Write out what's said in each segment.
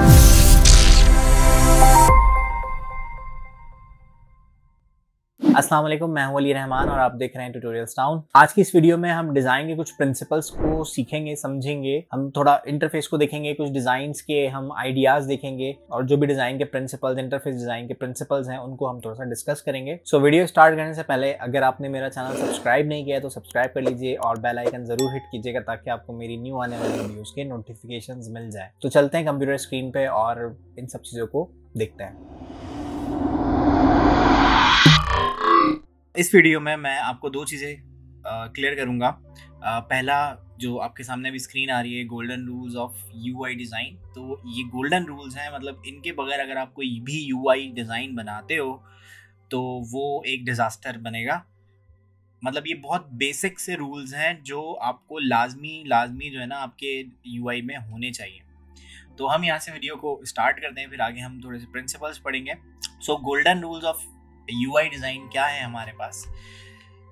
Thank अस्सलाम वालेकुम मैं हूं अली रहमान और आप देख रहे हैं ट्यूटोरियल्स टाउन आज की इस वीडियो में हम डिज़ाइन के कुछ प्रिंसिपल्स को सीखेंगे समझेंगे हम थोड़ा इंटरफेस को देखेंगे कुछ डिज़ाइन के हम आइडियाज़ देखेंगे और जो भी डिज़ाइन के प्रिंसिपल्स इंटरफेस डिज़ाइन के प्रिंसिपल्स हैं उनको हम थोड़ा सा डिस्कस करेंगे सो so, वीडियो स्टार्ट करने से पहले अगर आपने मेरा चैनल सब्सक्राइब नहीं किया तो सब्सक्राइब कर लीजिए और बेल आइकन ज़रूर हिट कीजिएगा ताकि आपको मेरी न्यू आने वाली वीडियोज़ के नोटिफिकेशन मिल जाए तो चलते हैं कंप्यूटर स्क्रीन पर और इन सब चीज़ों को देखते हैं इस वीडियो में मैं आपको दो चीज़ें क्लियर करूँगा पहला जो आपके सामने अभी स्क्रीन आ रही है golden rules of U I design तो ये गोल्डन रूल्स हैं मतलब इनके बगैर अगर आप कोई भी यू आई डिज़ाइन बनाते हो तो वो एक डिज़ास्टर बनेगा मतलब ये बहुत बेसिक से रूल्स हैं जो आपको लाजमी लाजमी जो है ना आपके यू आई में होने चाहिए तो हम यहाँ से वीडियो को स्टार्ट करते हैं फिर आगे हम थोड़े से प्रिंसिपल्स पढ़ेंगे so golden rules of U design क्या है हमारे पास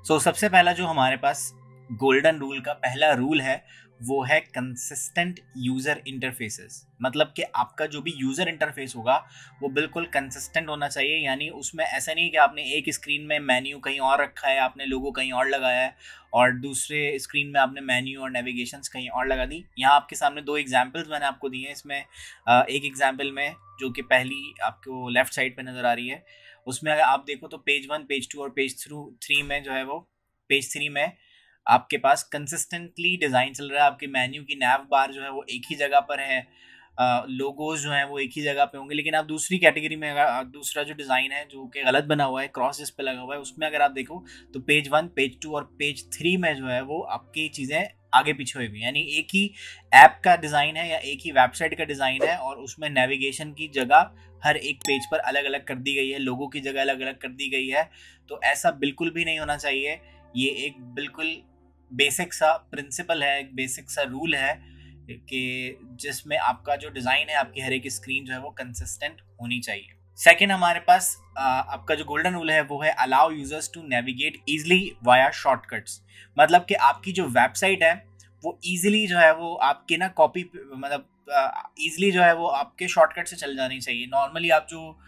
सो so, सबसे पहला जो हमारे पास गोल्डन रूल का पहला रूल है वो है कंसिस्टेंट यूज़र इंटरफेसेस मतलब कि आपका जो भी यूज़र इंटरफेस होगा वो बिल्कुल कंसिस्टेंट होना चाहिए यानी उसमें ऐसा नहीं है कि आपने एक स्क्रीन में मेन्यू कहीं और रखा है आपने लोगो कहीं और लगाया है और दूसरे स्क्रीन में आपने मेन्यू और नेविगेशन कहीं और लगा दी यहाँ आपके सामने दो एग्जाम्पल्स मैंने आपको दिए हैं इसमें एक एग्जाम्पल में जो कि पहली आपको लेफ़्ट साइड पर नज़र आ रही है उसमें अगर आप देखो तो पेज वन पेज टू और पेज थ्रू थ्री में जो है वो पेज थ्री में आपके पास कंसिस्टेंटली डिज़ाइन चल रहा है आपके मेन्यू की नैव बार जो है वो एक ही जगह पर है लोगोज जो हैं वो एक ही जगह पे होंगे लेकिन आप दूसरी कैटेगरी में अगर दूसरा जो डिज़ाइन है जो कि गलत बना हुआ है क्रॉस जिस पे लगा हुआ है उसमें अगर आप देखो तो पेज वन पेज टू और पेज थ्री में जो है वो आपकी चीज़ें आगे पीछे हुई हुई यानी एक ही ऐप का डिज़ाइन है या एक ही वेबसाइट का डिज़ाइन है और उसमें नेविगेशन की जगह हर एक पेज पर अलग अलग कर दी गई है लोगों की जगह अलग अलग कर दी गई है तो ऐसा बिल्कुल भी नहीं होना चाहिए ये एक बिल्कुल बेसिक सा प्रिंसिपल है एक बेसिक सा रूल है कि जिसमें आपका जो डिज़ाइन है आपकी हर एक स्क्रीन जो है वो कंसिस्टेंट होनी चाहिए सेकेंड हमारे पास आपका जो गोल्डन रूल है वो है allow users to navigate easily via shortcuts मतलब कि आपकी जो वेबसाइट है वो ईजिली जो है वो आपके ना कॉपी मतलब ईजिली जो है वो आपके शॉर्टकट से चल जानी चाहिए नॉर्मली आप जो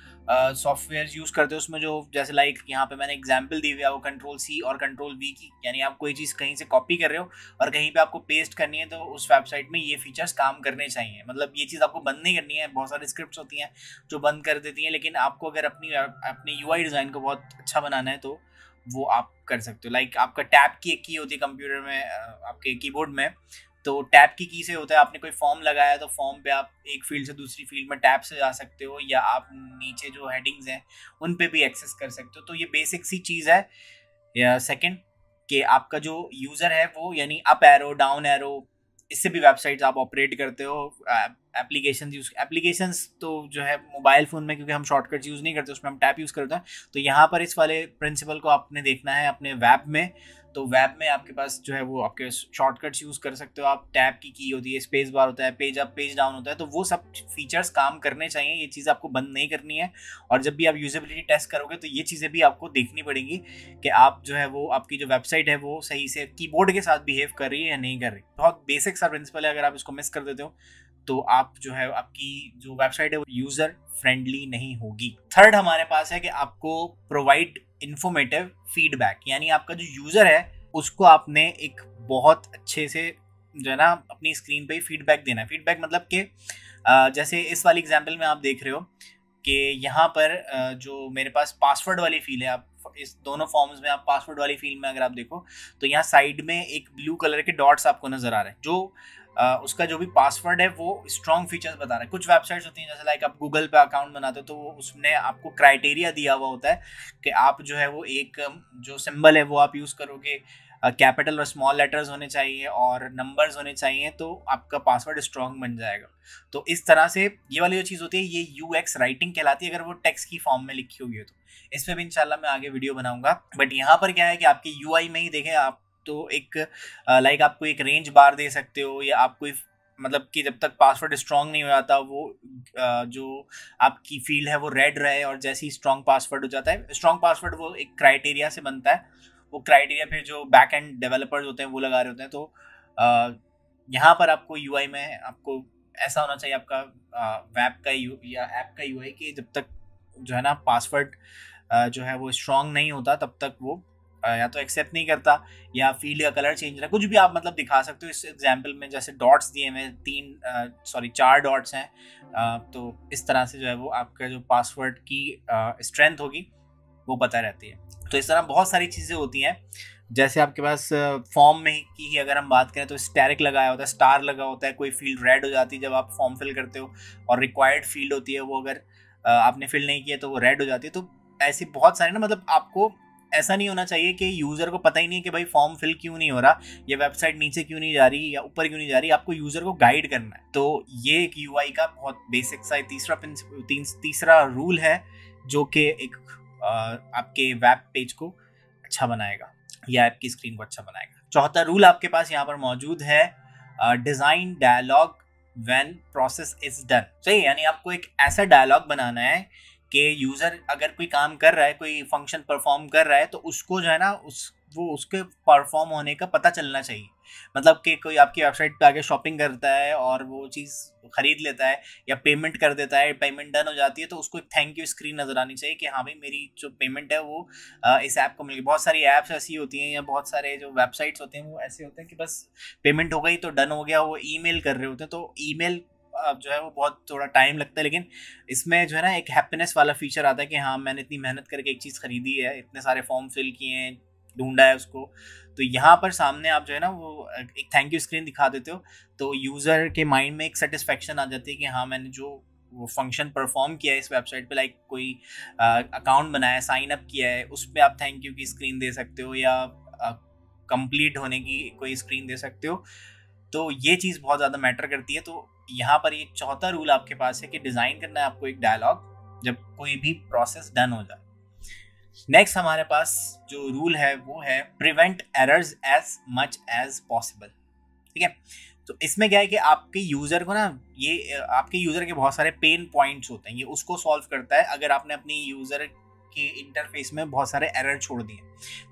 सॉफ्टवेयर uh, यूज़ करते हो उसमें जो जैसे लाइक यहाँ पे मैंने एग्जाम्पल दी हुई है वो कंट्रोल सी और कंट्रोल वी की यानी आप कोई चीज़ कहीं से कॉपी कर रहे हो और कहीं पे आपको पेस्ट करनी है तो उस वेबसाइट में ये फीचर्स काम करने चाहिए मतलब ये चीज़ आपको बंद नहीं करनी है बहुत सारी स्क्रिप्ट होती हैं जो बंद कर देती हैं लेकिन आपको अगर अपनी अपनी यू डिज़ाइन को बहुत अच्छा बनाना है तो वो आप कर सकते हो लाइक like, आपका टैप की एक की होती है कंप्यूटर में आपके कीबोर्ड में तो टैप की की से होता है आपने कोई फॉर्म लगाया तो फॉर्म पे आप एक फील्ड से दूसरी फील्ड में टैप से जा सकते हो या आप नीचे जो हेडिंग्स हैं उन पे भी एक्सेस कर सकते हो तो ये बेसिक सी चीज़ है या सेकंड कि आपका जो यूज़र है वो यानी अप एरो डाउन एरो इससे भी वेबसाइट्स आप ऑपरेट करते हो एप्लीकेशन यूज एप्लीकेशन तो जो है मोबाइल फ़ोन में क्योंकि हम शॉर्टकट्स यूज़ नहीं करते उसमें हम टैप यूज़ करते हैं तो यहाँ पर इस वाले प्रिंसिपल को आपने देखना है अपने वैब में तो वेब में आपके पास जो है वो आपके शॉर्टकट्स यूज़ कर सकते हो आप टैब की की होती है स्पेस बार होता है पेज अप पेज डाउन होता है तो वो सब फीचर्स काम करने चाहिए ये चीज़ आपको बंद नहीं करनी है और जब भी आप यूजेबिलिटी टेस्ट करोगे तो ये चीज़ें भी आपको देखनी पड़ेंगी कि आप जो है वो आपकी जो वेबसाइट है वो सही से कीबोर्ड के साथ बिहेव कर रही है या नहीं कर रही बहुत बेसिक सा प्रिंसिपल है अगर आप इसको मिस कर देते हो तो आप जो है आपकी जो वेबसाइट है वो यूज़र फ्रेंडली नहीं होगी थर्ड हमारे पास है कि आपको प्रोवाइड इन्फॉर्मेटिव फीडबैक यानी आपका जो यूज़र है उसको आपने एक बहुत अच्छे से जो है ना अपनी स्क्रीन पे फीडबैक देना फीडबैक मतलब कि जैसे इस वाली एग्जाम्पल में आप देख रहे हो कि यहाँ पर जो मेरे पास पासवर्ड वाली फील है आप इस दोनों फॉर्म्स में आप पासवर्ड वाली फील्ड में अगर आप देखो तो यहाँ साइड में एक ब्लू कलर के डॉट्स आपको नज़र आ रहे हैं जो उसका जो भी पासवर्ड है वो स्ट्रॉन्ग फीचर्स बता रहा है कुछ वेबसाइट्स होती हैं जैसे लाइक आप गूगल पे अकाउंट बनाते हो तो वो उसने आपको क्राइटेरिया दिया हुआ होता है कि आप जो है वो एक जो सिंबल है वो आप यूज़ करोगे कैपिटल और स्मॉल लेटर्स होने चाहिए और नंबर्स होने चाहिए तो आपका पासवर्ड स्ट्रॉन्ग बन जाएगा तो इस तरह से ये वाली जो चीज़ होती है ये यू एक्स राइटिंग कहलाती है अगर वो टेक्स्ट की फॉर्म में लिखी हुई है तो इस पर भी इनशाला मैं आगे वीडियो बनाऊंगा बट यहाँ पर क्या है कि आपकी यू में ही देखें आप तो एक लाइक आपको एक रेंज बार दे सकते हो या आप कोई मतलब कि जब तक पासवर्ड स्ट्रॉन्ग नहीं हो जाता वो जो आपकी फील्ड है वो रेड रहे और जैसे ही स्ट्रॉन्ग पासवर्ड हो जाता है स्ट्रॉन्ग पासवर्ड वो एक क्राइटेरिया से बनता है वो क्राइटेरिया फिर जो बैक एंड डेवलपर्स होते हैं वो लगा रहे होते हैं तो यहाँ पर आपको यू में आपको ऐसा होना चाहिए आपका वैप का यू या ऐप का यू कि जब तक जो है ना पासवर्ड जो है वो स्ट्रांग नहीं होता तब तक वो या तो एक्सेप्ट नहीं करता या फील्ड का कलर चेंज रहा कुछ भी आप मतलब दिखा सकते हो इस एग्जाम्पल में जैसे डॉट्स दिए हुए तीन सॉरी चार डॉट्स हैं तो इस तरह से जो है वो आपका जो पासवर्ड की स्ट्रेंथ होगी वो पता रहती है तो इस तरह बहुत सारी चीज़ें होती हैं जैसे आपके पास फॉर्म में की ही अगर हम बात करें तो स्टैरिक लगाया होता है स्टार लगा होता है कोई फील्ड रेड हो जाती है जब आप फॉर्म फिल करते हो और रिक्वायर्ड फील्ड होती है वो अगर आपने फिल नहीं किया तो वो रेड हो जाती है तो ऐसे बहुत सारी ना मतलब आपको ऐसा नहीं होना चाहिए कि यूज़र को पता ही नहीं है कि भाई फॉर्म फिल क्यों नहीं हो रहा या वेबसाइट नीचे क्यों नहीं जा रही या ऊपर क्यों नहीं जा रही आपको यूज़र को गाइड करना है तो ये एक यू का बहुत बेसिक सा तीसरा तीन, तीसरा रूल है जो कि एक आपके वेब पेज को अच्छा बनाएगा या ऐप की स्क्रीन को अच्छा बनाएगा चौथा रूल आपके पास यहाँ पर मौजूद है design dialog when process is done सही यानी आपको एक ऐसा डायलॉग बनाना है कि यूज़र अगर कोई काम कर रहा है कोई फंक्शन परफॉर्म कर रहा है तो उसको जो है ना उस वो उसके परफॉर्म होने का पता चलना चाहिए मतलब कि कोई आपकी वेबसाइट पे आके शॉपिंग करता है और वो चीज़ ख़रीद लेता है या पेमेंट कर देता है पेमेंट डन हो जाती है तो उसको एक थैंक यू स्क्रीन नज़र आनी चाहिए कि हाँ भाई मेरी जो पेमेंट है वो इस ऐप को मिल गई बहुत सारी ऐप्स ऐसी होती हैं या बहुत सारे जो वेबसाइट्स होते हैं वो ऐसे होते हैं कि बस पेमेंट हो गई तो डन हो गया वो ई कर रहे होते हैं तो ई जो है वो बहुत थोड़ा टाइम लगता है लेकिन इसमें जो है ना एक हैप्पीनेस वाला फीचर आता है कि हाँ मैंने इतनी मेहनत करके एक चीज़ खरीदी है इतने सारे फॉर्म फिल किए हैं ढूंढा है उसको तो यहाँ पर सामने आप जो है ना वो एक थैंक यू स्क्रीन दिखा देते हो तो यूज़र के माइंड में एक सेटिस्फेक्शन आ जाती है कि हाँ मैंने जो वो फंक्शन परफॉर्म किया है इस वेबसाइट पे लाइक कोई अकाउंट बनाया साइन अप किया है उस पर आप थैंक यू की स्क्रीन दे सकते हो या कंप्लीट होने की कोई स्क्रीन दे सकते हो तो ये चीज़ बहुत ज़्यादा मैटर करती है तो यहाँ पर एक चौथा रूल आपके पास है कि डिज़ाइन करना है आपको एक डायलॉग जब कोई भी प्रोसेस डन हो जाए नेक्स्ट हमारे पास जो रूल है वो है prevent errors as much as possible ठीक है तो इसमें क्या है कि आपके यूज़र को ना ये आपके यूज़र के बहुत सारे पेन पॉइंट्स होते हैं ये उसको सॉल्व करता है अगर आपने अपनी यूज़र के इंटरफेस में बहुत सारे एरर छोड़ दिए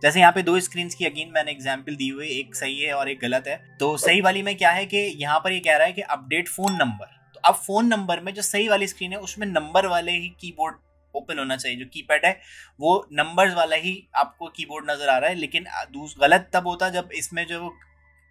जैसे यहाँ पे दो स्क्रीन की अगेन मैंने एग्जाम्पल दी हुई एक सही है और एक गलत है तो सही वाली में क्या है कि यहाँ पर ये यह कह रहा है कि अपडेट फ़ोन नंबर तो अब फ़ोन नंबर में जो सही वाली स्क्रीन है उसमें नंबर वाले ही कीबोर्ड ओपन होना चाहिए जो कीपैड है वो नंबर्स वाला ही आपको कीबोर्ड नज़र आ रहा है लेकिन गलत तब होता जब इसमें जो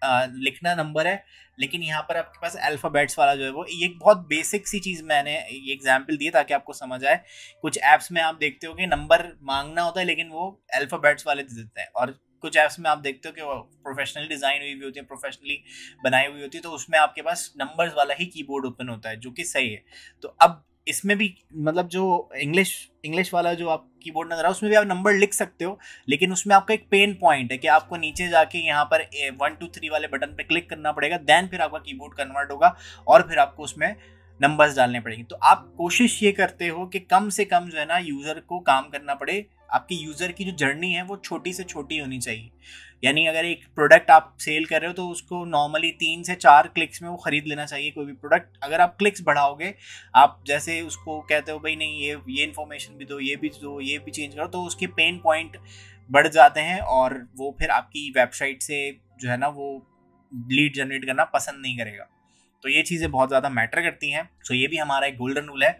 लिखना नंबर है लेकिन यहाँ पर आपके पास अल्फ़ाबेट्स वाला जो है वो ये बहुत बेसिक सी चीज़ मैंने ये एग्जाम्पल दी ताकि आपको समझ आए कुछ ऐप्स में आप देखते हो कि नंबर मांगना होता है लेकिन वो अल्फ़ाबेट्स वाले दे देते हैं और कुछ ऐप्स में आप देखते हो कि वो प्रोफेशनल डिज़ाइन हुई हुई होती है प्रोफेशनली बनाई हुई होती है तो उसमें आपके पास नंबर्स वाला ही कीबोर्ड ओपन होता है जो कि सही है तो अब इसमें भी मतलब जो इंग्लिश इंग्लिश वाला जो आप कीबोर्ड नजर आ उसमें भी आप नंबर लिख सकते हो लेकिन उसमें आपका एक पेन पॉइंट है कि आपको नीचे जाके यहाँ पर वन टू थ्री वाले बटन पे क्लिक करना पड़ेगा देन फिर आपका कीबोर्ड कन्वर्ट होगा और फिर आपको उसमें नंबर्स डालने पड़ेंगे तो आप कोशिश ये करते हो कि कम से कम जो है ना यूज़र को काम करना पड़े आपके यूज़र की जो जर्नी है वो छोटी से छोटी होनी चाहिए यानी अगर एक प्रोडक्ट आप सेल कर रहे हो तो उसको नॉर्मली तीन से चार क्लिक्स में वो ख़रीद लेना चाहिए कोई भी प्रोडक्ट अगर आप क्लिक्स बढ़ाओगे आप जैसे उसको कहते हो भाई नहीं ये ये इन्फॉर्मेशन भी दो ये भी दो ये भी चेंज करो तो उसके पेन पॉइंट बढ़ जाते हैं और वो फिर आपकी वेबसाइट से जो है ना वो लीड जनरेट करना पसंद नहीं करेगा तो ये चीज़ें बहुत ज़्यादा मैटर करती हैं सो ये भी हमारा एक गोल्डन रूल है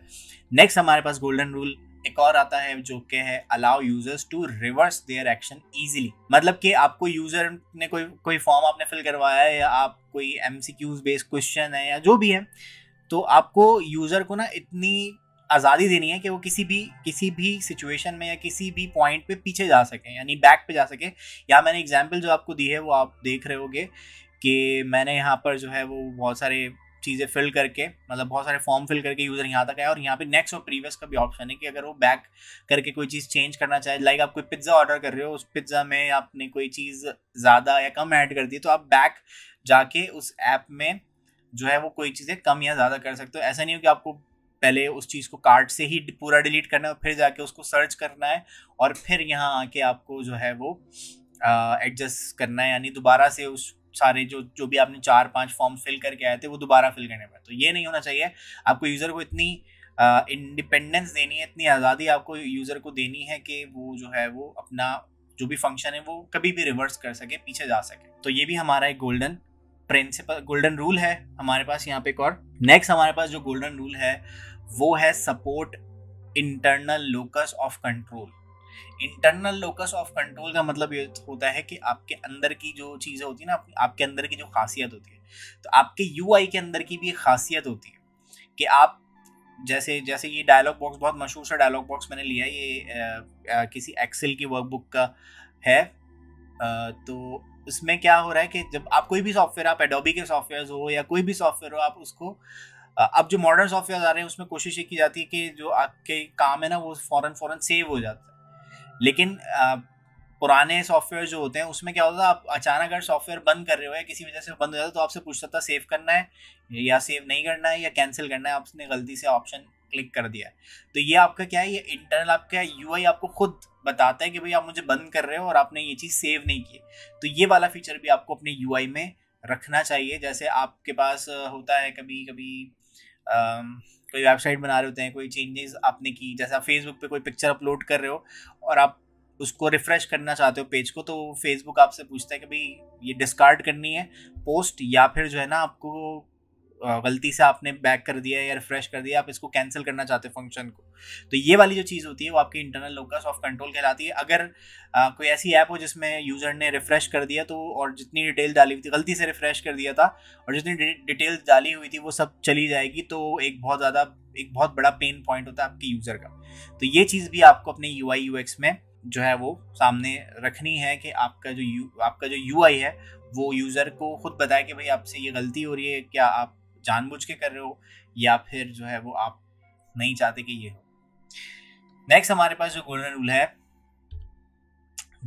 नेक्स्ट हमारे पास गोल्डन रूल एक और आता है जो के है allow users to reverse their action easily मतलब कि आपको यूजर ने कोई कोई फॉर्म आपने फिल करवाया है या आप कोई M C Qs based question है या जो भी है तो आपको यूजर को ना इतनी आज़ादी देनी है कि वो किसी भी किसी भी सिचुएशन में या किसी भी पॉइंट पे पीछे जा सकें यानी बैक पे जा सके या मैंने एग्जांपल जो आपको दी है वो आप देख रहे होगे कि मैंने यहाँ पर जो है वो बहुत सारे चीज़ें फिल करके मतलब बहुत सारे फॉर्म फिल करके यूज़र यहाँ तक आया और यहाँ पे नेक्स्ट और प्रीवियस का भी ऑप्शन है कि अगर वो बैक करके कोई चीज़ चेंज करना चाहे लाइक आप कोई पिज्ज़ा ऑर्डर कर रहे हो उस पिज्ज़ा में आपने कोई चीज़ ज़्यादा या कम ऐड कर दी तो आप बैक जाके उस ऐप में जो है वो कोई चीज़ें कम या ज़्यादा कर सकते हो ऐसा नहीं हो कि आपको पहले उस चीज़ को कार्ट से ही पूरा डिलीट करना है और फिर जाके उसको सर्च करना है और फिर यहाँ आके आपको जो है वो एडजस्ट करना है यानी दोबारा से उस सारे जो जो भी आपने चार पांच फॉर्म फिल करके आए थे वो दोबारा फिल करने पड़े तो ये नहीं होना चाहिए आपको यूज़र को इतनी इंडिपेंडेंस देनी है इतनी आज़ादी आपको यूज़र को देनी है कि वो जो है वो अपना जो भी फंक्शन है वो कभी भी रिवर्स कर सके पीछे जा सके तो ये भी हमारा एक गोल्डन प्रिंसिपल गोल्डन रूल है हमारे पास यहाँ पे एक और नेक्स्ट हमारे पास जो गोल्डन रूल है वो है support internal locus of control internal locus of control का मतलब ये होता है कि आपके अंदर की जो चीज़ें होती है ना आपके अंदर की जो खासियत होती है तो आपके यू के अंदर की भी एक खासियत होती है कि आप जैसे जैसे ये डायलॉग बॉक्स बहुत मशहूर सा डायलॉग बॉक्स मैंने लिया ये आ, आ, किसी एक्सेल की वर्कबुक का है आ, तो इसमें क्या हो रहा है कि जब आप कोई भी सॉफ्टवेयर आप एडोबी के सॉफ्टवेयर हो या कोई भी सॉफ्टवेयर हो आप उसको अब जो मॉडर्न सॉफ्टवेयर आ रहे हैं उसमें कोशिश ये की जाती है कि जो आपके काम है ना वो फ़ौरन फ़ौरन सेव हो जाता है लेकिन पुराने सॉफ्टवेयर जो होते हैं उसमें क्या होता है आप अचानक अगर सॉफ्टवेयर बंद कर रहे हो या किसी वजह से बंद हो जाता तो आपसे पूछता था सेव करना है या सेव नहीं करना है या कैंसिल करना है आपने गलती से ऑप्शन क्लिक कर दिया है तो ये आपका क्या है ये इंटरनल आपका यू आपको खुद बताता है कि भाई आप मुझे बंद कर रहे हो और आपने ये चीज़ सेव नहीं की तो ये वाला फीचर भी आपको अपने यू में रखना चाहिए जैसे आपके पास होता है कभी कभी कोई वेबसाइट बना रहे होते हैं कोई चेंजेस आपने की जैसे आप फेसबुक पे कोई पिक्चर अपलोड कर रहे हो और आप उसको रिफ्रेश करना चाहते हो पेज को तो फेसबुक आपसे पूछता है कि भाई ये डिस्कार्ड करनी है पोस्ट या फिर जो है ना आपको गलती से आपने बैक कर दिया या रिफ्रेश कर दिया आप इसको कैंसिल करना चाहते हैं फंक्शन को तो ये वाली जो चीज़ होती है वो आपकी इंटरनल लोकस ऑफ कंट्रोल कहलाती है अगर आ, कोई ऐसी ऐप हो जिसमें यूज़र ने रिफ्रेश कर दिया तो और जितनी डिटेल डाली हुई थी गलती से रिफ्रेश कर दिया था और जितनी डिटेल डाली हुई थी वो सब चली जाएगी तो एक बहुत ज़्यादा एक बहुत बड़ा पेन पॉइंट होता है आपके यूज़र का तो ये चीज़ भी आपको अपने यू आई यू एक्स में जो है वो सामने रखनी है कि आपका जो यू आपका जो यू आई है वो यूज़र को खुद बताए कि भाई आपसे ये गलती हो रही है क्या आप जानबूझ के कर रहे हो या फिर जो है वो आप नहीं चाहते कि ये हो नेक्स्ट हमारे पास जो गोल्डन रूल है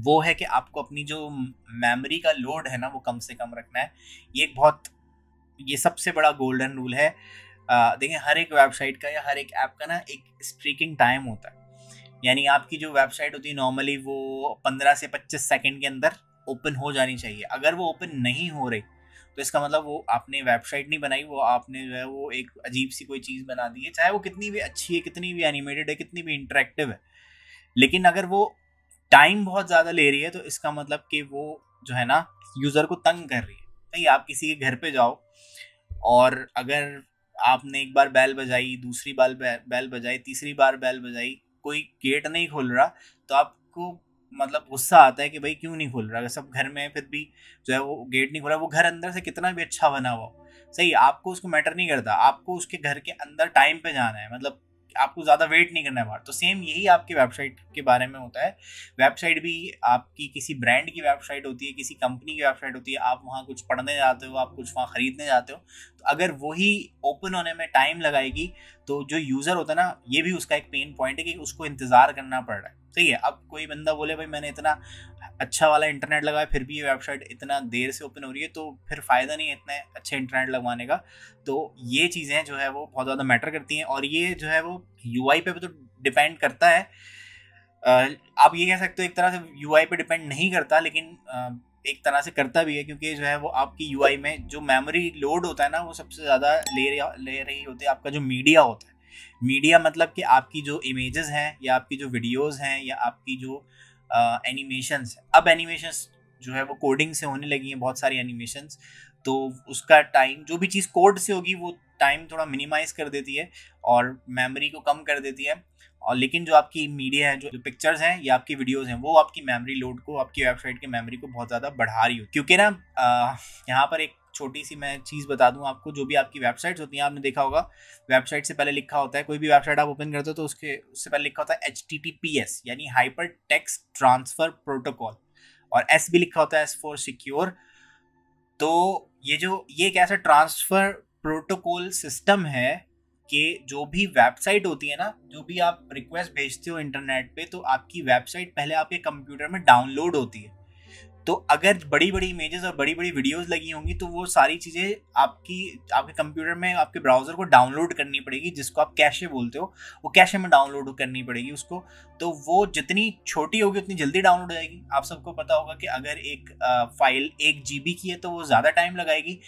वो है कि आपको अपनी जो मेमोरी का लोड है ना वो कम से कम रखना है ये एक बहुत ये सबसे बड़ा गोल्डन रूल है देखिए हर एक वेबसाइट का या हर एक ऐप का ना एक स्ट्रीकिंग टाइम होता है यानी आपकी जो वेबसाइट होती है नॉर्मली वो पंद्रह से पच्चीस सेकेंड के अंदर ओपन हो जानी चाहिए अगर वो ओपन नहीं हो रही तो इसका मतलब वो आपने वेबसाइट नहीं बनाई वो आपने जो है वो एक अजीब सी कोई चीज़ बना दी है चाहे वो कितनी भी अच्छी है कितनी भी एनिमेटेड है कितनी भी इंटरेक्टिव है लेकिन अगर वो टाइम बहुत ज़्यादा ले रही है तो इसका मतलब कि वो जो है ना यूज़र को तंग कर रही है कहीं आप किसी के घर पे जाओ और अगर आपने एक बार बैल बजाई दूसरी बार बैल बजाई तीसरी बार बैल बजाई कोई गेट नहीं खोल रहा तो आपको मतलब गुस्सा आता है कि भाई क्यों नहीं खोल रहा सब घर में फिर भी जो है वो गेट नहीं खोला वो घर अंदर से कितना भी अच्छा बना हुआ सही आपको उसको मैटर नहीं करता आपको उसके घर के अंदर टाइम पे जाना है मतलब आपको ज़्यादा वेट नहीं करना है बाहर तो सेम यही आपकी वेबसाइट के बारे में होता है वेबसाइट भी आपकी किसी ब्रांड की वेबसाइट होती है किसी कंपनी की वेबसाइट होती है आप वहाँ कुछ पढ़ने जाते हो आप कुछ वहाँ ख़रीदने जाते हो तो अगर वही ओपन होने में टाइम लगाएगी तो जो यूज़र होता है ना ये भी उसका एक पेन पॉइंट है कि उसको इंतज़ार करना पड़ रहा है सही है अब कोई बंदा बोले भाई मैंने इतना अच्छा वाला इंटरनेट लगाया फिर भी ये वेबसाइट इतना देर से ओपन हो रही है तो फिर फ़ायदा नहीं है इतने अच्छे इंटरनेट लगवाने का तो ये चीज़ें जो है वो बहुत ज़्यादा मैटर करती हैं और ये जो है वो यू पे भी तो डिपेंड करता है आप ये कह सकते हो एक तरह से यू आई पे डिपेंड नहीं करता लेकिन एक तरह से करता भी है क्योंकि जो है वो आपकी यू आई में जो मेमोरी लोड होता है ना वो सबसे ज़्यादा ले ले रही होती है आपका जो मीडिया होता है मीडिया मतलब कि आपकी जो इमेजेस हैं या आपकी जो वीडियोस हैं या आपकी जो एनिमेशंस uh, अब एनिमेशंस जो है वो कोडिंग से होने लगी हैं बहुत सारी एनिमेशंस तो उसका टाइम जो भी चीज़ कोड से होगी वो टाइम थोड़ा मिनिमाइज कर देती है और मेमोरी को कम कर देती है और लेकिन जो आपकी मीडिया है जो, पिक्चर्स हैं या आपकी वीडियोस हैं वो आपकी मेमोरी लोड को आपकी वेबसाइट के मेमोरी को बहुत ज़्यादा बढ़ा रही हो क्योंकि ना यहाँ पर एक छोटी सी मैं चीज़ बता दूं आपको जो भी आपकी वेबसाइट्स होती हैं आपने देखा होगा वेबसाइट से पहले लिखा होता है कोई भी वेबसाइट आप ओपन करते हो तो उसके उससे पहले लिखा होता है H T T P S यानी हाइपर टेक्स ट्रांसफ़र प्रोटोकॉल और एस भी लिखा होता है एस फॉर सिक्योर तो ये जो ये एक ऐसा ट्रांसफ़र प्रोटोकॉल सिस्टम है कि जो भी वेबसाइट होती है ना जो भी आप रिक्वेस्ट भेजते हो इंटरनेट पे तो आपकी वेबसाइट पहले आपके कंप्यूटर में डाउनलोड होती है तो अगर बड़ी बड़ी इमेजेस और बड़ी बड़ी वीडियोस लगी होंगी तो वो सारी चीज़ें आपकी आपके कंप्यूटर में आपके ब्राउज़र को डाउनलोड करनी पड़ेगी जिसको आप कैशे बोलते हो वो कैशे में डाउनलोड करनी पड़ेगी उसको तो वो जितनी छोटी होगी उतनी जल्दी डाउनलोड हो जाएगी आप सबको पता होगा कि अगर एक फ़ाइल एक जी की है तो वो ज़्यादा टाइम लगाएगी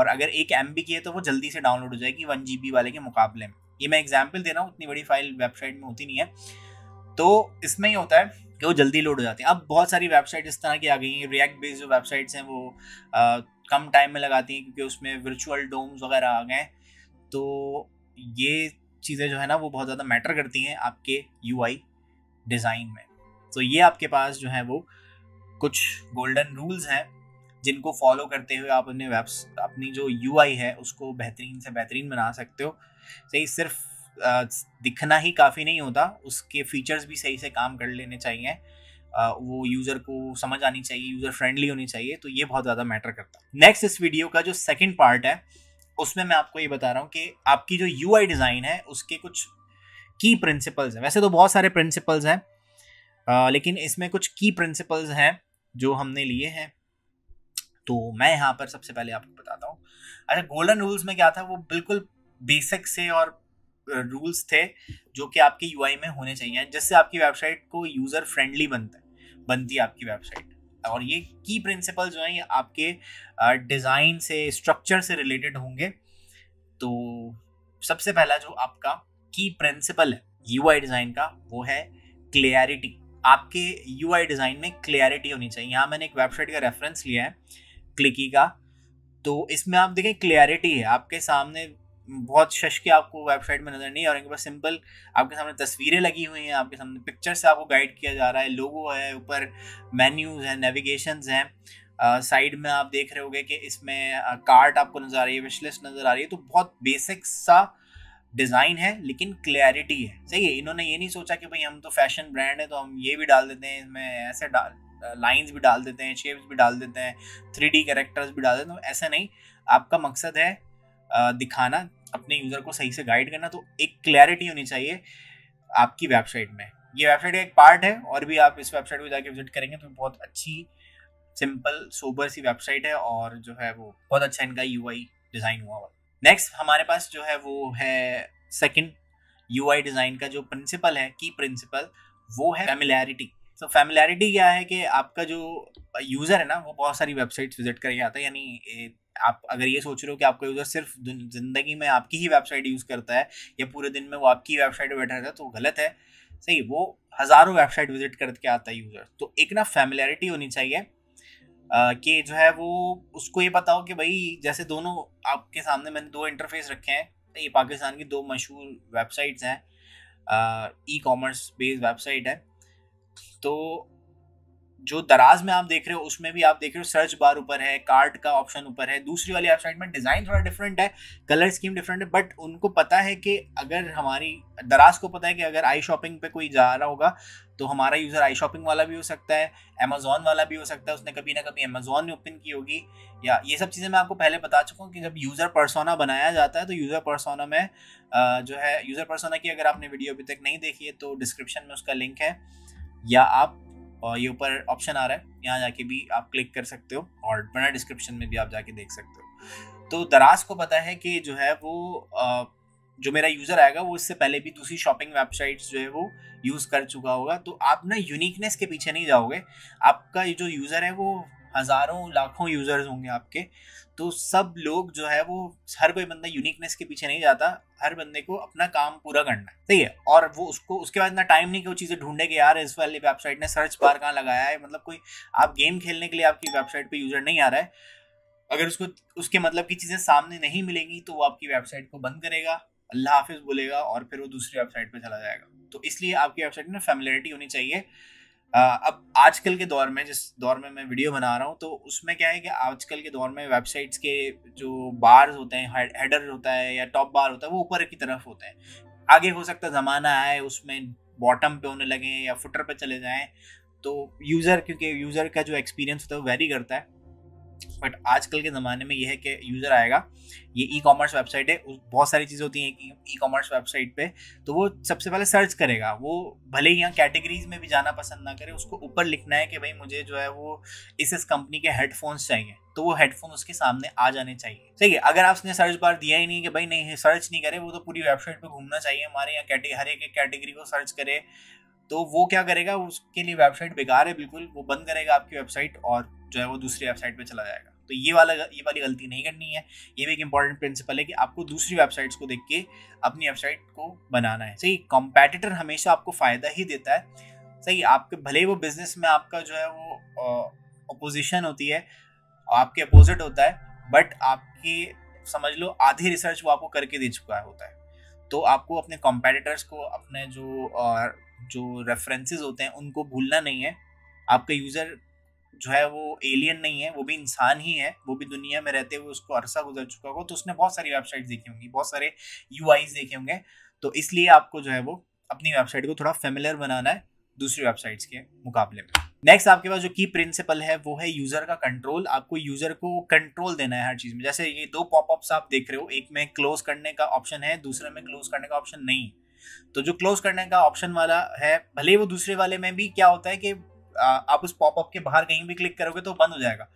और अगर एक एम की है तो वो जल्दी से डाउनलोड हो जाएगी वन जी वाले के मुकाबले में ये मैं एग्जाम्पल दे रहा हूँ उतनी बड़ी फाइल वेबसाइट में होती नहीं है तो इसमें ही होता है कि वो जल्दी लोड हो जाते हैं अब बहुत सारी वेबसाइट इस तरह की आ गई हैं रिएक्ट बेस्ड जो वेबसाइट्स हैं वो आ, कम टाइम में लगाती हैं क्योंकि उसमें वर्चुअल डोम्स वगैरह आ गए तो ये चीज़ें जो है ना वो बहुत ज़्यादा मैटर करती हैं आपके यू डिज़ाइन में तो ये आपके पास जो है वो कुछ गोल्डन रूल्स हैं जिनको फॉलो करते हुए आप अपने वेब्स अपनी जो यू है उसको बेहतरीन से बेहतरीन बना सकते हो सही सिर्फ दिखना ही काफ़ी नहीं होता उसके फीचर्स भी सही से काम कर लेने चाहिए वो यूज़र को समझ आनी चाहिए यूज़र फ्रेंडली होनी चाहिए तो ये बहुत ज़्यादा मैटर करता है नेक्स्ट इस वीडियो का जो सेकेंड पार्ट है उसमें मैं आपको ये बता रहा हूँ कि आपकी जो यू डिज़ाइन है उसके कुछ की प्रिंसिपल्स हैं वैसे तो बहुत सारे प्रिंसिपल्स हैं लेकिन इसमें कुछ की प्रिंसिपल्स हैं जो हमने लिए हैं तो मैं यहाँ पर सबसे पहले आपको बताता हूँ अच्छा गोल्डन रूल्स में क्या था वो बिल्कुल बेसिक से और रूल्स थे जो कि आपके यू में होने चाहिए जिससे आपकी वेबसाइट को यूज़र फ्रेंडली बनता है बनती है आपकी वेबसाइट और ये की प्रिंसिपल जो हैं ये आपके डिज़ाइन से स्ट्रक्चर से रिलेटेड होंगे तो सबसे पहला जो आपका की प्रिंसिपल है यू डिज़ाइन का वो है क्लियरिटी आपके यू डिज़ाइन में क्लियरिटी होनी चाहिए यहाँ मैंने एक वेबसाइट का रेफरेंस लिया है क्लिकी का तो इसमें आप देखें क्लियरिटी है आपके सामने बहुत शश के आपको वेबसाइट में नज़र नहीं आ रहे बस सिंपल आपके सामने तस्वीरें लगी हुई हैं आपके सामने पिक्चर से आपको गाइड किया जा रहा है लोगो है ऊपर मेन्यूज़ हैं नेविगेशन हैं साइड में आप देख रहे होगे कि इसमें कार्ट आपको नज़र आ रही है विशलिस्ट नज़र आ रही है तो बहुत बेसिक सा डिज़ाइन है लेकिन क्लैरिटी है सही है इन्होंने ये नहीं सोचा कि भाई हम तो फैशन ब्रांड है तो हम ये भी डाल देते हैं इसमें ऐसे डाल लाइंस भी डाल देते हैं शेप्स भी डाल देते हैं थ्री डी भी डाल देते हैं तो ऐसा नहीं आपका मकसद है दिखाना अपने यूज़र को सही से गाइड करना तो एक क्लैरिटी होनी चाहिए आपकी वेबसाइट में ये वेबसाइट एक पार्ट है और भी आप इस वेबसाइट को जाके विजिट करेंगे तो बहुत अच्छी सिंपल सोबर सी वेबसाइट है और जो है वो बहुत अच्छा इनका यू डिज़ाइन हुआ हुआ नेक्स्ट हमारे पास जो है वो है सेकेंड यू डिज़ाइन का जो प्रिंसिपल है की प्रिंसिपल वो है फेमिलैरिटी सो फैमिलैरिटी क्या है कि आपका जो यूज़र है ना वो बहुत सारी वेबसाइट्स विजिट करके आता है यानी आप अगर ये सोच रहे हो कि आपका यूज़र सिर्फ ज़िंदगी में आपकी ही वेबसाइट यूज़ करता है या पूरे दिन में वो आपकी वेबसाइट पर बैठा रहता है तो गलत है सही वो हज़ारों वेबसाइट विजिट करके आता है यूज़र तो एक ना फैमिलैरिटी होनी चाहिए कि जो है वो उसको ये पता हो कि भाई जैसे दोनों आपके सामने मैंने दो इंटरफेस रखे हैं तो ये पाकिस्तान की दो मशहूर वेबसाइट्स हैं ई कॉमर्स बेस्ड वेबसाइट है तो जो दराज में आप देख रहे हो उसमें भी आप देख रहे हो सर्च बार ऊपर है कार्ड का ऑप्शन ऊपर है दूसरी वाली वेबसाइट में डिज़ाइन थोड़ा डिफरेंट है कलर स्कीम डिफरेंट है बट उनको पता है कि अगर हमारी दराज को पता है कि अगर आई शॉपिंग पे कोई जा रहा होगा तो हमारा यूज़र आई शॉपिंग वाला भी हो सकता है अमेजोन वाला भी हो सकता है उसने कभी ना कभी अमेजोन में ओपन की होगी या ये सब चीज़ें मैं आपको पहले बता चुका हूँ कि जब यूज़र परसोना बनाया जाता है तो यूज़र परसोना में जो है यूज़र परसोना की अगर आपने वीडियो अभी तक नहीं देखी है तो डिस्क्रिप्शन में उसका लिंक है या आप ये ऊपर ऑप्शन आ रहा है यहाँ जाके भी आप क्लिक कर सकते हो और बना डिस्क्रिप्शन में भी आप जाके देख सकते हो तो दराज को पता है कि जो है वो जो मेरा यूज़र आएगा वो इससे पहले भी दूसरी शॉपिंग वेबसाइट्स जो है वो यूज़ कर चुका होगा तो आप ना यूनिकनेस के पीछे नहीं जाओगे आपका जो यूज़र है वो हज़ारों लाखों यूज़र्स होंगे आपके तो सब लोग जो है वो हर कोई बंदा यूनिकनेस के पीछे नहीं जाता हर बंदे को अपना काम पूरा करना है सही है और वो उसको उसके बाद इतना टाइम नहीं कि वो चीज़ें ढूंढने के यार इस वाली वेबसाइट ने सर्च बार कहाँ लगाया है मतलब कोई आप गेम खेलने के लिए आपकी वेबसाइट पर यूज़र नहीं आ रहा है अगर उसको उसके मतलब की चीज़ें सामने नहीं मिलेंगी तो वो आपकी वेबसाइट को बंद करेगा अल्लाह हाफिज़ बोलेगा और फिर वो दूसरी वेबसाइट पर चला जाएगा तो इसलिए आपकी वेबसाइट में फेमिलरिटी होनी चाहिए अब आजकल के दौर में जिस दौर में मैं वीडियो बना रहा हूँ तो उसमें क्या है कि आजकल के दौर में वेबसाइट्स के जो बार्स होते हैं हेडर होता है या टॉप बार होता है वो ऊपर की तरफ होते हैं आगे हो सकता है ज़माना आए उसमें बॉटम पे होने लगे या फुटर पे चले जाएं तो यूज़र क्योंकि यूज़र का जो एक्सपीरियंस होता है वो वेरी करता है बट आजकल के ज़माने में यह है कि यूज़र आएगा ये ई कॉमर्स वेबसाइट है बहुत सारी चीज़ें होती हैं ई कॉमर्स वेबसाइट पे तो वो सबसे पहले सर्च करेगा वो भले ही यहाँ कैटेगरीज में भी जाना पसंद ना करे उसको ऊपर लिखना है कि भाई मुझे जो है वो इस इस कंपनी के हेडफोन्स चाहिए तो वो हेडफोन उसके सामने आ जाने चाहिए ठीक है अगर आपने सर्च बार दिया ही नहीं कि भाई नहीं सर्च नहीं करे वो तो पूरी वेबसाइट पर घूमना चाहिए हमारे यहाँ हर एक कैटेगरी को सर्च करे तो वो क्या करेगा उसके लिए वेबसाइट बेकार है बिल्कुल वो बंद करेगा आपकी वेबसाइट और जो है वो दूसरी वेबसाइट पर चला जाएगा तो ये वाला ये वाली गलती नहीं करनी है ये भी एक इंपॉर्टेंट प्रिंसिपल है कि आपको दूसरी वेबसाइट्स को देख के अपनी वेबसाइट को बनाना है सही कॉम्पैटिटर हमेशा आपको फ़ायदा ही देता है सही आपके भले वो बिजनेस में आपका जो है वो अपोजिशन होती है आपके अपोजिट होता है बट आपकी समझ लो आधी रिसर्च वो आपको करके दे चुका होता है तो आपको अपने कॉम्पैटिटर्स को अपने जो जो रेफरेंसेस होते हैं उनको भूलना नहीं है आपका यूज़र जो है वो एलियन नहीं है वो भी इंसान ही है वो भी दुनिया में रहते हुए उसको अरसा गुजर चुका होगा तो उसने बहुत सारी वेबसाइट्स देखी होंगी बहुत सारे यू देखे होंगे तो इसलिए आपको जो है वो अपनी वेबसाइट को थोड़ा फेमिलर बनाना है दूसरी वेबसाइट्स के मुकाबले में नेक्स्ट आपके पास जो की प्रिंसिपल है वो है यूजर का कंट्रोल आपको यूजर को कंट्रोल देना है हर चीज में जैसे ये दो पॉपअप्स आप देख रहे हो एक में क्लोज करने का ऑप्शन है दूसरे में क्लोज करने का ऑप्शन नहीं तो जो क्लोज करने का ऑप्शन वाला है भले वो दूसरे वाले में भी क्या होता है कि आप उस पॉपअप के बाहर कहीं भी क्लिक करोगे तो बंद हो जाएगा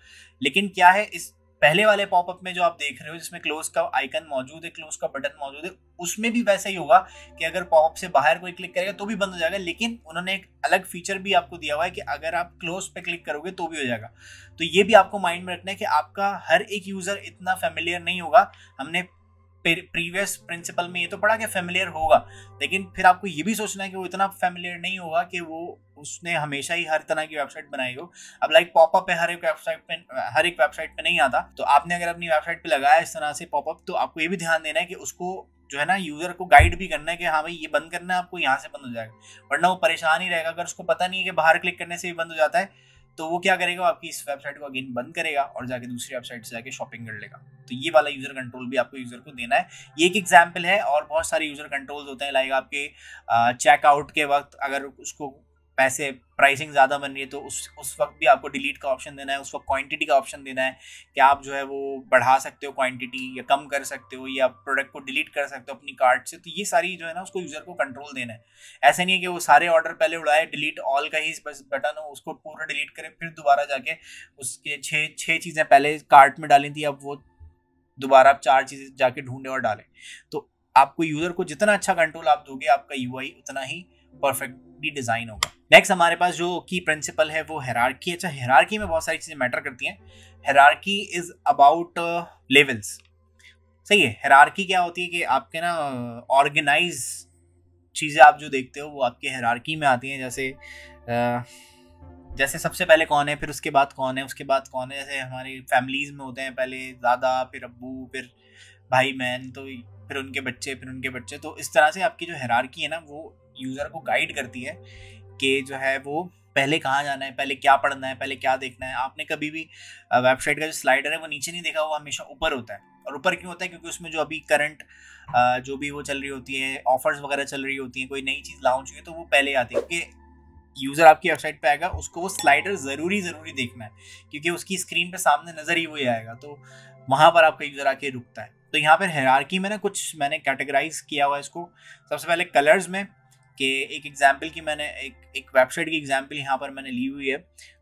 लेकिन क्या है इस पहले वाले पॉपअप में जो आप देख रहे हो जिसमें क्लोज का आइकन मौजूद है क्लोज का बटन मौजूद है उसमें भी वैसा ही होगा कि अगर पॉपअप से बाहर कोई क्लिक करेगा तो भी बंद हो जाएगा लेकिन उन्होंने एक अलग फीचर भी आपको दिया हुआ है कि अगर आप क्लोज पे क्लिक करोगे तो भी हो जाएगा तो ये भी आपको माइंड में रखना है कि आपका हर एक यूज़र इतना फेमिलियर नहीं होगा हमने प्रीवियस प्रिंसिपल में ये तो पढ़ा कि फेमिलियर होगा लेकिन फिर आपको ये भी सोचना है कि वो इतना फेमिलियर नहीं होगा कि वो उसने हमेशा ही हर तरह की वेबसाइट बनाई हो अब लाइक पॉपअप पे हर एक वेबसाइट पे हर एक वेबसाइट पे नहीं आता तो आपने अगर अपनी वेबसाइट पे लगाया इस तरह से पॉपअप तो आपको ये भी ध्यान देना है कि उसको जो है ना यूजर को गाइड भी करना है कि हाँ भाई ये बंद करना है आपको यहाँ से बंद हो जाएगा वरना वो परेशान ही रहेगा अगर उसको पता नहीं है कि बाहर क्लिक करने से भी बंद हो जाता है तो वो क्या करेगा आपकी इस वेबसाइट को अगेन बंद करेगा और जाके दूसरी वेबसाइट से जाके शॉपिंग कर लेगा तो ये वाला यूज़र कंट्रोल भी आपको यूज़र को देना है ये एक एग्जाम्पल है और बहुत सारे यूज़र कंट्रोल्स होते हैं लाइक आपके चेकआउट uh, के वक्त अगर उसको पैसे प्राइसिंग ज़्यादा बन रही है तो उस उस वक्त भी आपको डिलीट का ऑप्शन देना है उस वक्त क्वांटिटी का ऑप्शन देना है कि आप जो है वो बढ़ा सकते हो क्वांटिटी या कम कर सकते हो या प्रोडक्ट को डिलीट कर सकते हो अपनी कार्ड से तो ये सारी जो है ना उसको यूज़र को कंट्रोल देना है ऐसा नहीं है कि वो सारे ऑर्डर पहले उड़ाए डिलीट ऑल का ही बस बटन हो उसको पूरा डिलीट करें फिर दोबारा जाके उसके छः छः चीज़ें पहले कार्ट में डाली थी अब वो दोबारा आप चार चीज़ें जाके ढूंढें और डालें तो आपको यूज़र को जितना अच्छा कंट्रोल आप दोगे आपका यू उतना ही परफेक्ट डिज़ाइन होगा नेक्स्ट हमारे पास जो की प्रिंसिपल है वो हेरारकी अच्छा हेरारकी में बहुत सारी चीज़ें मैटर करती हैं हेरारकी इज़ अबाउट लेवल्स सही है हेरारकी क्या होती है कि आपके ना ऑर्गेनाइज uh, चीज़ें आप जो देखते हो वो आपके हेरारकी में आती हैं जैसे आ, uh, जैसे सबसे पहले कौन है फिर उसके बाद कौन है उसके बाद कौन है जैसे हमारी फैमिलीज़ में होते हैं पहले दादा फिर अबू फिर भाई बहन तो फिर उनके बच्चे फिर उनके बच्चे तो इस तरह से आपकी जो हैरारकी है ना वो यूज़र को गाइड करती है कि जो है वो पहले कहाँ जाना है पहले क्या पढ़ना है पहले क्या देखना है आपने कभी भी वेबसाइट का जो स्लाइडर है वो नीचे नहीं देखा वो हमेशा ऊपर होता है और ऊपर क्यों होता है क्योंकि उसमें जो अभी करंट जो भी वो चल रही होती है ऑफर्स वगैरह चल रही होती हैं कोई नई चीज़ लॉन्च हुई है तो वो पहले आती है क्योंकि यूज़र आपकी वेबसाइट पे आएगा उसको वो स्लाइडर ज़रूरी ज़रूरी देखना है क्योंकि उसकी स्क्रीन पे सामने नज़र ही वही आएगा तो वहाँ पर आपका यूज़र आके रुकता है तो यहाँ पर हेरारकी में ना कुछ मैंने कैटेगराइज किया हुआ है इसको सबसे पहले कलर्स में कि एक एग्जाम्पल की मैंने एक एक वेबसाइट की एग्जाम्पल यहाँ पर मैंने ली हुई है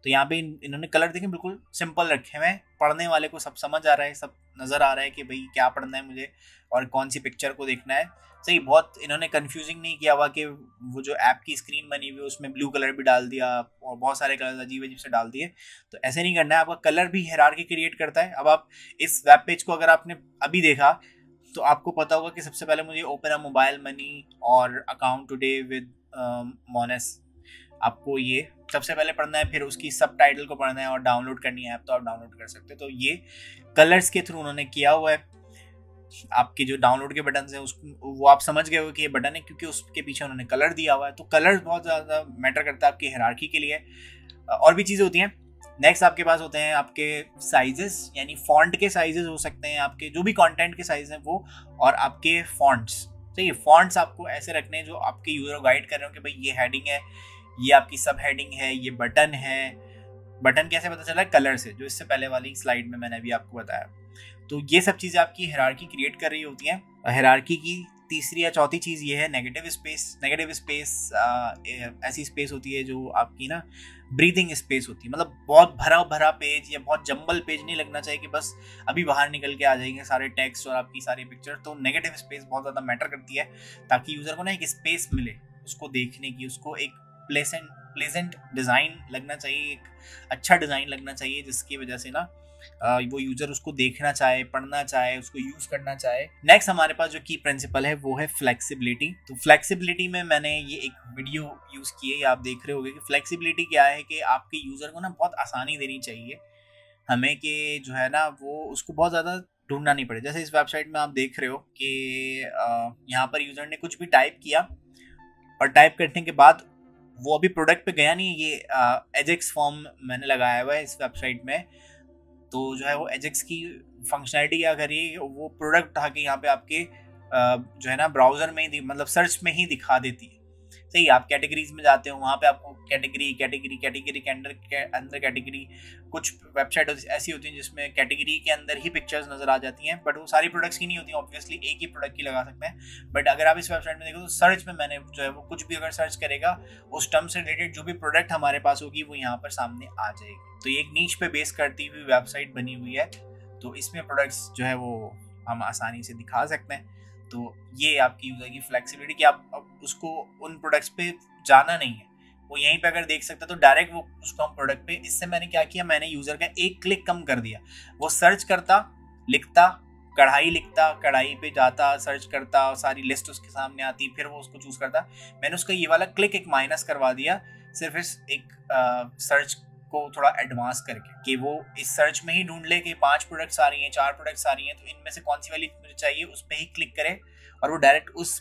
तो यहाँ पे इन, इन्होंने कलर देखें बिल्कुल सिंपल रखे हुए हैं पढ़ने वाले को सब समझ आ रहा है सब नज़र आ रहा है कि भाई क्या पढ़ना है मुझे और कौन सी पिक्चर को देखना है सही बहुत इन्होंने कन्फ्यूजिंग नहीं किया हुआ कि वो जो ऐप की स्क्रीन बनी हुई है उसमें ब्लू कलर भी डाल दिया और बहुत सारे कलर अजीब अजीब से डाल दिए तो ऐसे नहीं करना है आपका कलर भी हेरार क्रिएट करता है अब आप इस वेब पेज को अगर आपने अभी देखा तो आपको पता होगा कि सबसे पहले मुझे ओपन अ मोबाइल मनी और अकाउंट टुडे विद मोनेस आपको ये सबसे पहले पढ़ना है फिर उसकी सब टाइटल को पढ़ना है और डाउनलोड करनी है ऐप तो आप डाउनलोड कर सकते हैं तो ये कलर्स के थ्रू उन्होंने किया हुआ है आपके जो डाउनलोड के बटन हैं उस वो आप समझ गए हो कि ये बटन है क्योंकि उसके पीछे उन्होंने कलर दिया हुआ है तो कलर्स बहुत ज़्यादा मैटर करता है आपकी हरारकी के लिए और भी चीज़ें होती हैं नेक्स्ट आपके पास होते हैं आपके साइजेस यानी फॉन्ट के साइजेस हो सकते हैं आपके जो भी कंटेंट के साइज हैं वो और आपके फॉन्ट्स तो ये फॉन्ट्स आपको ऐसे रखने हैं जो आपके यूजर गाइड कर रहे हो कि भाई ये हेडिंग है ये आपकी सब हेडिंग है ये बटन है बटन कैसे पता चला कलर से जो इससे पहले वाली स्लाइड में मैंने अभी आपको बताया तो ये सब चीज़ें आपकी हरारकी क्रिएट कर रही होती हैं हरारकी की तीसरी या चौथी चीज़ ये है नेगेटिव स्पेस नेगेटिव स्पेस ऐसी स्पेस होती है जो आपकी ना ब्रीदिंग स्पेस होती है मतलब बहुत भरा भरा पेज या बहुत जंबल पेज नहीं लगना चाहिए कि बस अभी बाहर निकल के आ जाएंगे सारे टेक्स्ट और आपकी सारी पिक्चर तो नेगेटिव स्पेस बहुत ज़्यादा मैटर करती है ताकि यूज़र को ना एक स्पेस मिले उसको देखने की उसको एक प्लेसेंट प्लेजेंट डिज़ाइन लगना चाहिए एक अच्छा डिज़ाइन लगना चाहिए जिसकी वजह से ना वो यूजर उसको देखना चाहे पढ़ना चाहे उसको यूज करना चाहे नेक्स्ट हमारे पास जो की प्रिंसिपल है वो है फ्लेक्सिबिलिटी तो फ्लेक्सिबिलिटी में मैंने ये एक वीडियो यूज की है आप देख रहे हो कि फ्लेक्सिबिलिटी क्या है कि आपके यूजर को ना बहुत आसानी देनी चाहिए हमें कि जो है ना वो उसको बहुत ज़्यादा ढूंढना नहीं पड़े जैसे इस वेबसाइट में आप देख रहे हो कि यहाँ पर यूज़र ने कुछ भी टाइप किया और टाइप करने के बाद वो अभी प्रोडक्ट पे गया नहीं ये एजेक्स फॉर्म मैंने लगाया हुआ है इस वेबसाइट में तो जो है वो एजेक्स की फंक्शनैलिटी क्या करिए वो प्रोडक्ट उठा के यहाँ पे आपके जो है ना ब्राउज़र में ही मतलब सर्च में ही दिखा देती है सही ही आप कैटेगरीज में जाते हो वहाँ पे आपको कैटेगरी कैटेगरी कैटेगरी के अंदर के अंदर कैटेगरी कुछ वेबसाइट ऐसी होती हैं जिसमें कैटेगरी के अंदर ही पिक्चर्स नज़र आ जाती हैं बट वो सारी प्रोडक्ट्स की नहीं होती ऑब्वियसली एक ही प्रोडक्ट की लगा सकते हैं बट अगर आप इस वेबसाइट में देखो तो सर्च में मैंने जो है वो कुछ भी अगर सर्च करेगा उस टर्म से रिलेटेड जो भी प्रोडक्ट हमारे पास होगी वो यहाँ पर सामने आ जाएगी तो ये एक नीच पे बेस करती हुई वेबसाइट बनी हुई है तो इसमें प्रोडक्ट्स जो है वो हम आसानी से दिखा सकते हैं तो ये आपकी यूज़र की फ्लेक्सिबिलिटी कि आप, उसको उन प्रोडक्ट्स पे जाना नहीं है वो यहीं पे अगर देख सकता तो डायरेक्ट वो उसको हम प्रोडक्ट पे इससे मैंने क्या किया मैंने यूज़र का एक क्लिक कम कर दिया वो सर्च करता लिखता कढ़ाई लिखता कढ़ाई पे जाता सर्च करता और सारी लिस्ट उसके सामने आती फिर वो उसको चूज़ करता मैंने उसका ये वाला क्लिक एक माइनस करवा दिया सिर्फ इस एक आ, सर्च को थोड़ा एडवांस करके कि वो इस सर्च में ही ढूंढ ले कि पांच प्रोडक्ट्स आ रही हैं चार प्रोडक्ट्स आ रही हैं तो इनमें से कौन सी वाली मुझे चाहिए उस पर ही क्लिक करे और वो डायरेक्ट उस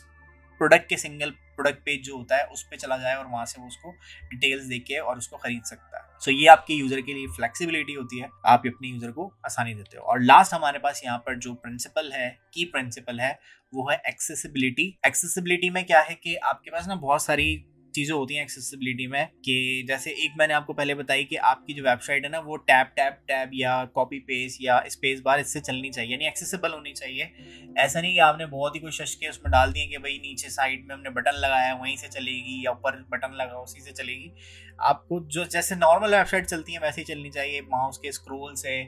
प्रोडक्ट के सिंगल प्रोडक्ट पेज जो होता है उस पर चला जाए और वहाँ से वो उसको डिटेल्स देख के और उसको खरीद सकता है सो so, ये आपके यूज़र के लिए फ्लेक्सिबिलिटी होती है आप अपने यूज़र को आसानी देते हो और लास्ट हमारे पास यहाँ पर जो प्रिंसिपल है की प्रिंसिपल है वो है एक्सेसिबिलिटी एक्सेसिबिलिटी में क्या है कि आपके पास ना बहुत सारी चीज़ें होती हैं एक्सेसिबिलिटी में कि जैसे एक मैंने आपको पहले बताई कि आपकी जो वेबसाइट है ना वो टैब टैप टैब या कॉपी पेस्ट या स्पेस बार इससे चलनी चाहिए यानी एक्सेसिबल होनी चाहिए ऐसा नहीं कि आपने बहुत ही कुछ शशके उसमें डाल दिए कि भाई नीचे साइड में हमने बटन लगाया वहीं से चलेगी या ऊपर बटन लगा उसी से चलेगी आपको जो जैसे नॉर्मल वेबसाइट चलती है वैसे ही चलनी चाहिए माउस के स्क्रोल से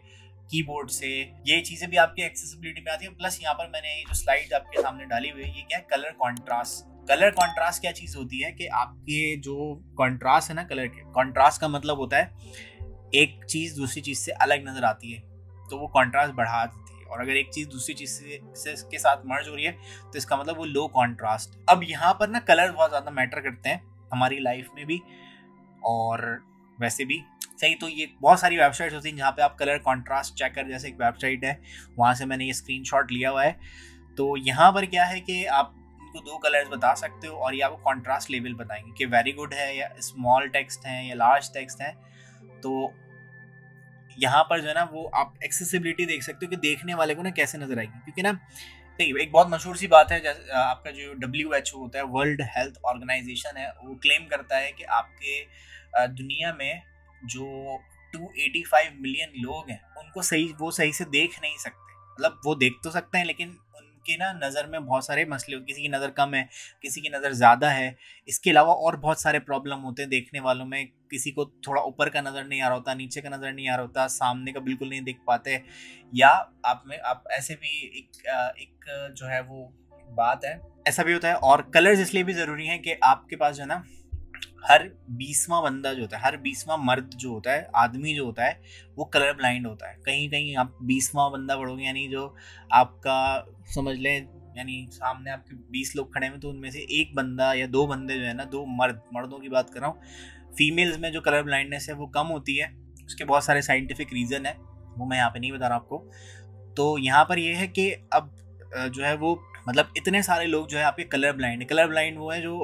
कीबोर्ड से ये चीज़ें भी आपकी एक्सेसिबिलिटी में आती है प्लस यहाँ पर मैंने ये जो स्लाइड आपके सामने डाली हुई है ये क्या है कलर कॉन्ट्रास्ट कलर कंट्रास्ट क्या चीज़ होती है कि आपके जो कंट्रास्ट है ना कलर के कंट्रास्ट का मतलब होता है एक चीज़ दूसरी चीज़ से अलग नज़र आती है तो वो कंट्रास्ट बढ़ा देती है और अगर एक चीज़ दूसरी चीज़ से, से के साथ मर्ज हो रही है तो इसका मतलब वो लो कॉन्ट्रास्ट अब यहाँ पर ना कलर बहुत ज़्यादा मैटर करते हैं हमारी लाइफ में भी और वैसे भी सही तो ये बहुत सारी वेबसाइट होती हैं जहाँ पे आप कलर चेक चेकर जैसे एक वेबसाइट है वहाँ से मैंने ये स्क्रीनशॉट लिया हुआ है तो यहाँ पर क्या है कि आप आपको तो दो कलर्स बता सकते हो और ये आपको कॉन्ट्रास्ट लेवल बताएंगे कि वेरी गुड है या स्मॉल टेक्स्ट है या लार्ज टेक्स्ट है तो यहाँ पर जो है ना वो आप एक्सेसिबिलिटी देख सकते हो कि देखने वाले को ना कैसे नजर आएगी क्योंकि ना नहीं एक बहुत मशहूर सी बात है जैसे आपका जो डब्ल्यू एच ओ होता है वर्ल्ड हेल्थ ऑर्गेनाइजेशन है वो क्लेम करता है कि आपके दुनिया में जो 285 मिलियन लोग हैं उनको सही वो सही से देख नहीं सकते मतलब वो देख तो सकते हैं लेकिन के ना नज़र में बहुत सारे मसले किसी की नज़र कम है किसी की नज़र ज़्यादा है इसके अलावा और बहुत सारे प्रॉब्लम होते हैं देखने वालों में किसी को थोड़ा ऊपर का नज़र नहीं आ रहा होता नीचे का नज़र नहीं आ रहा होता सामने का बिल्कुल नहीं देख पाते या आप में आप ऐसे भी एक एक जो है वो बात है ऐसा भी होता है और कलर्स इसलिए भी ज़रूरी हैं कि आपके पास जो है ना हर बीसवा बंदा जो होता है हर बीसवा मर्द जो होता है आदमी जो होता है वो कलर ब्लाइंड होता है कहीं कहीं आप बीसवा बंदा पढ़ोगे यानी जो आपका समझ लें यानी सामने आपके बीस लोग खड़े हैं तो उनमें से एक बंदा या दो बंदे जो है ना दो मर्द मर्दों की बात कर रहा हूँ फीमेल्स में जो कलर ब्लाइंडनेस है वो कम होती है उसके बहुत सारे साइंटिफिक रीज़न है वो मैं यहाँ पे नहीं बता रहा आपको तो यहाँ पर ये यह है कि अब जो है वो मतलब इतने सारे लोग जो है आपके कलर ब्लाइंड कलर ब्लाइंड वो है जो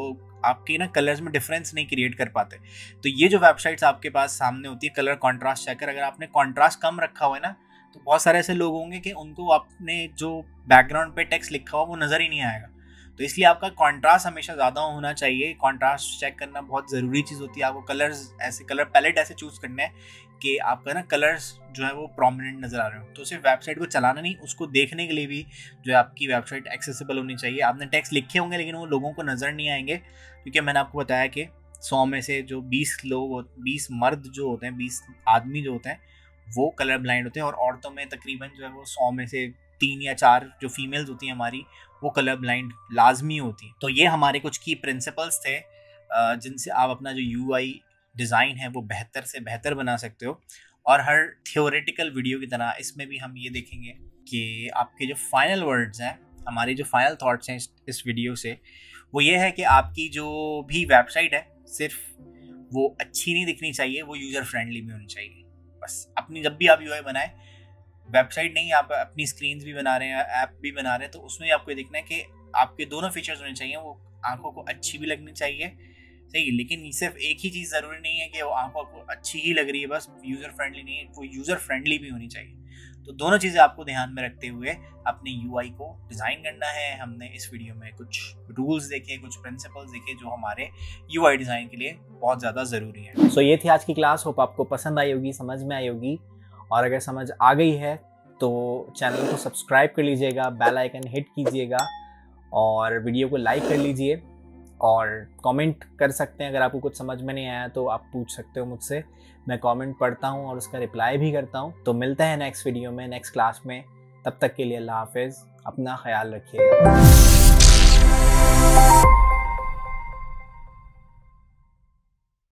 आपके ना कलर्स में डिफरेंस नहीं क्रिएट कर पाते तो ये जो वेबसाइट्स आपके पास सामने होती है कलर कॉन्ट्रास्ट चेकर अगर आपने कॉन्ट्रास्ट कम रखा हुआ है ना तो बहुत सारे ऐसे लोग होंगे कि उनको आपने जो बैकग्राउंड पे टेक्स्ट लिखा हुआ वो नज़र ही नहीं आएगा तो इसलिए आपका कॉन्ट्रास्ट हमेशा ज़्यादा होना चाहिए कॉन्ट्रास्ट चेक करना बहुत ज़रूरी चीज़ होती है आपको कलर्स ऐसे कलर पैलेट ऐसे चूज़ करना है कि आपका ना कलर्स जो है वो प्रोमिनेंट नज़र आ रहे हो तो सिर्फ वेबसाइट को चलाना नहीं उसको देखने के लिए भी जो है आपकी वेबसाइट एक्सेसिबल होनी चाहिए आपने टैक्स लिखे होंगे लेकिन वो लोगों को नज़र नहीं आएंगे क्योंकि मैंने आपको बताया कि सौ में से जो बीस लोग बीस मर्द जो होते हैं बीस आदमी जो होते हैं वो कलर ब्लाइंड होते हैं और औरतों में तकरीबन जो है वो सौ में से तीन या चार जो फीमेल्स होती हैं हमारी वो कलर ब्लाइंड लाजमी होती हैं तो ये हमारे कुछ की प्रिंसिपल्स थे जिनसे आप अपना जो यू डिज़ाइन है वो बेहतर से बेहतर बना सकते हो और हर थियोरेटिकल वीडियो की तरह इसमें भी हम ये देखेंगे कि आपके जो फाइनल वर्ड्स हैं हमारे जो फाइनल थाट्स हैं इस वीडियो से वो ये है कि आपकी जो भी वेबसाइट है सिर्फ वो अच्छी नहीं दिखनी चाहिए वो यूज़र फ्रेंडली भी होनी चाहिए बस अपनी जब भी आप यू बनाए वेबसाइट नहीं आप अपनी स्क्रीन भी बना रहे हैं ऐप भी बना रहे हैं तो उसमें आपको ये देखना है कि आपके दोनों फीचर्स होने चाहिए वो आंखों को अच्छी भी लगनी चाहिए सही लेकिन सिर्फ एक ही चीज़ ज़रूरी नहीं है कि वो आंखों को अच्छी ही लग रही है बस यूज़र फ्रेंडली नहीं है वो यूज़र फ्रेंडली भी होनी चाहिए तो दोनों चीज़ें आपको ध्यान में रखते हुए अपने यू को डिज़ाइन करना है हमने इस वीडियो में कुछ रूल्स देखे कुछ प्रिंसिपल्स देखे जो हमारे यू डिज़ाइन के लिए बहुत ज़्यादा ज़रूरी है सो so, ये थी आज की क्लास होप आपको पसंद आई होगी समझ में आई होगी और अगर समझ आ गई है तो चैनल को सब्सक्राइब कर लीजिएगा बेल आइकन हिट कीजिएगा और वीडियो को लाइक कर लीजिए और कमेंट कर सकते हैं अगर आपको कुछ समझ में नहीं आया तो आप पूछ सकते हो मुझसे मैं कमेंट पढ़ता हूँ और उसका रिप्लाई भी करता हूँ तो मिलता है नेक्स्ट वीडियो में नेक्स्ट क्लास में तब तक के लिए अल्लाह हाफिज़ अपना ख्याल रखिएगा